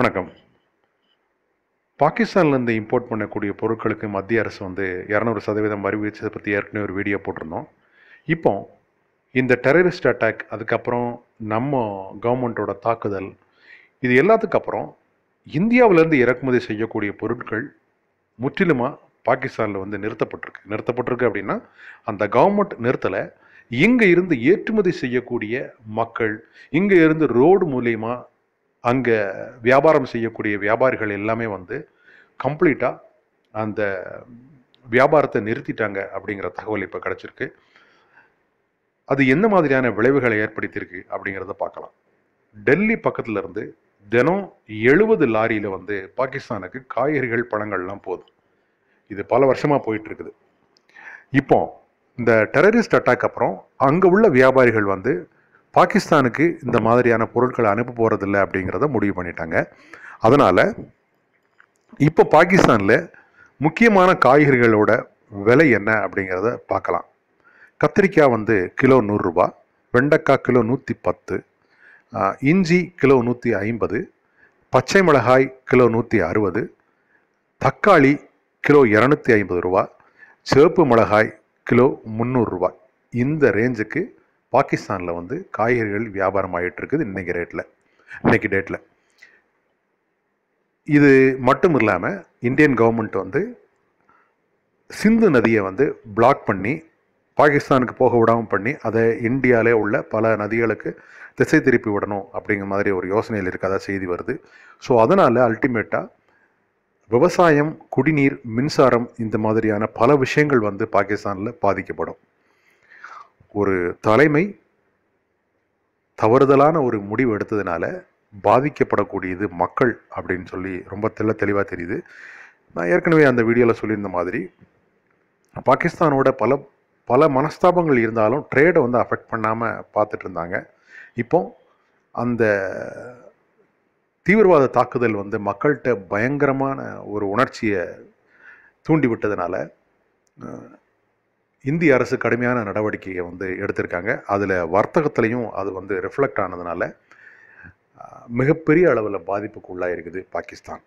வணக்கம் பாகிஸ்தான்லேருந்து இம்போர்ட் பண்ணக்கூடிய பொருட்களுக்கு மத்திய அரசு வந்து இரநூறு சதவீதம் வரி விதிச்சதை பற்றி ஏற்கனவே ஒரு வீடியோ போட்டிருந்தோம் இப்போ இந்த டெரரிஸ்ட் அட்டாக் அதுக்கப்புறம் நம்ம கவர்மெண்ட்டோட தாக்குதல் இது எல்லாத்துக்கு அப்புறம் இந்தியாவிலேருந்து இறக்குமதி செய்யக்கூடிய பொருட்கள் முற்றிலுமாக பாகிஸ்தானில் வந்து நிறுத்தப்பட்டிருக்கு நிறுத்தப்பட்டிருக்கு அப்படின்னா அந்த கவர்மெண்ட் நிறுத்தலை இங்கே இருந்து ஏற்றுமதி செய்யக்கூடிய மக்கள் இங்கே இருந்து ரோடு மூலியமாக அங்கே வியாபாரம் செய்யக்கூடிய வியாபாரிகள் எல்லாமே வந்து கம்ப்ளீட்டாக அந்த வியாபாரத்தை நிறுத்திட்டாங்க அப்படிங்கிற தகவல் இப்போ கிடச்சிருக்கு அது எந்த மாதிரியான விளைவுகளை ஏற்படுத்தியிருக்கு அப்படிங்கிறத பார்க்கலாம் டெல்லி பக்கத்தில் இருந்து தினம் எழுபது லாரியில் வந்து பாகிஸ்தானுக்கு காய்கறிகள் பழங்கள்லாம் போதும் இது பல வருஷமாக போயிட்டுருக்குது இப்போ இந்த டெரரிஸ்ட் அட்டாக் அப்புறம் அங்கே உள்ள வியாபாரிகள் வந்து பாகிஸ்தானுக்கு இந்த மாதிரியான பொருட்களை அனுப்ப போகிறதில்ல அப்படிங்கிறத முடிவு பண்ணிட்டாங்க அதனால் இப்போ பாகிஸ்தானில் முக்கியமான காய்கறிகளோட விலை என்ன அப்படிங்கிறத பார்க்கலாம் கத்திரிக்காய் வந்து கிலோ நூறுரூபா வெண்டைக்காய் கிலோ நூற்றி பத்து இஞ்சி கிலோ நூற்றி ஐம்பது பச்சை மிளகாய் கிலோ நூற்றி அறுபது தக்காளி கிலோ இரநூத்தி ஐம்பது ரூபா சிவப்பு மிளகாய் கிலோ முந்நூறுரூவா இந்த ரேஞ்சுக்கு பாகிஸ்தானில் வந்து காய்கறிகள் வியாபாரம் ஆகிட்டுருக்குது இன்றைக்கி ரேட்டில் இன்றைக்கி டேட்டில் இது மட்டும் இல்லாமல் இந்தியன் கவர்மெண்ட் வந்து சிந்து நதியை வந்து பிளாக் பண்ணி பாகிஸ்தானுக்கு போக விடாமல் பண்ணி அதை இந்தியாவிலே உள்ள பல நதிகளுக்கு திசை திருப்பி விடணும் அப்படிங்கிற மாதிரி ஒரு யோசனையில் இருக்கதா செய்தி வருது ஸோ அதனால் அல்டிமேட்டாக விவசாயம் குடிநீர் மின்சாரம் இந்த மாதிரியான பல விஷயங்கள் வந்து பாகிஸ்தானில் பாதிக்கப்படும் ஒரு தலைமை தவறுதலான ஒரு முடிவு எடுத்ததுனால பாதிக்கப்படக்கூடியது மக்கள் அப்படின்னு சொல்லி ரொம்ப தெல்ல தெளிவாக தெரியுது நான் ஏற்கனவே அந்த வீடியோவில் சொல்லியிருந்த மாதிரி பாகிஸ்தானோட பல பல மனஸ்தாபங்கள் இருந்தாலும் ட்ரேடை வந்து அஃபெக்ட் பண்ணாமல் பார்த்துட்டு இருந்தாங்க இப்போ அந்த தீவிரவாத தாக்குதல் வந்து மக்கள்கிட்ட பயங்கரமான ஒரு உணர்ச்சியை தூண்டி இந்திய அரசு கடுமையான நடவடிக்கையை வந்து எடுத்திருக்காங்க அதில் வர்த்தகத்திலையும் அது வந்து ரிஃப்ளெக்ட் ஆனதுனால மிகப்பெரிய அளவில் பாதிப்புக்கு உள்ளாயிருக்குது பாகிஸ்தான்